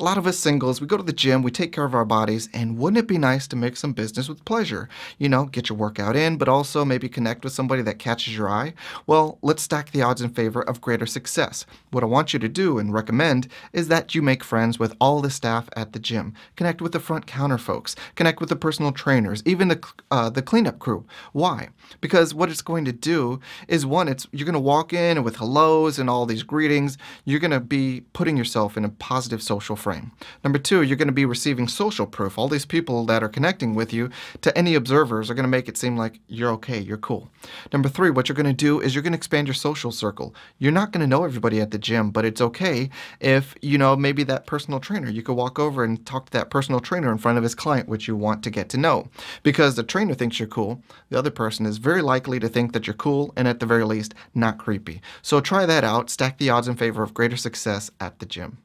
A lot of us singles, we go to the gym, we take care of our bodies, and wouldn't it be nice to make some business with pleasure? You know, get your workout in, but also maybe connect with somebody that catches your eye? Well, let's stack the odds in favor of greater success. What I want you to do and recommend is that you make friends with all the staff at the gym. Connect with the front counter folks, connect with the personal trainers, even the, uh, the cleanup crew. Why? Because what it's going to do is one, it's you're going to walk in with hellos and all these greetings. You're going to be putting yourself in a positive social frame frame. Number two, you're going to be receiving social proof. All these people that are connecting with you to any observers are going to make it seem like you're okay, you're cool. Number three, what you're going to do is you're going to expand your social circle. You're not going to know everybody at the gym, but it's okay if, you know, maybe that personal trainer, you could walk over and talk to that personal trainer in front of his client, which you want to get to know. Because the trainer thinks you're cool, the other person is very likely to think that you're cool and at the very least, not creepy. So try that out, stack the odds in favor of greater success at the gym.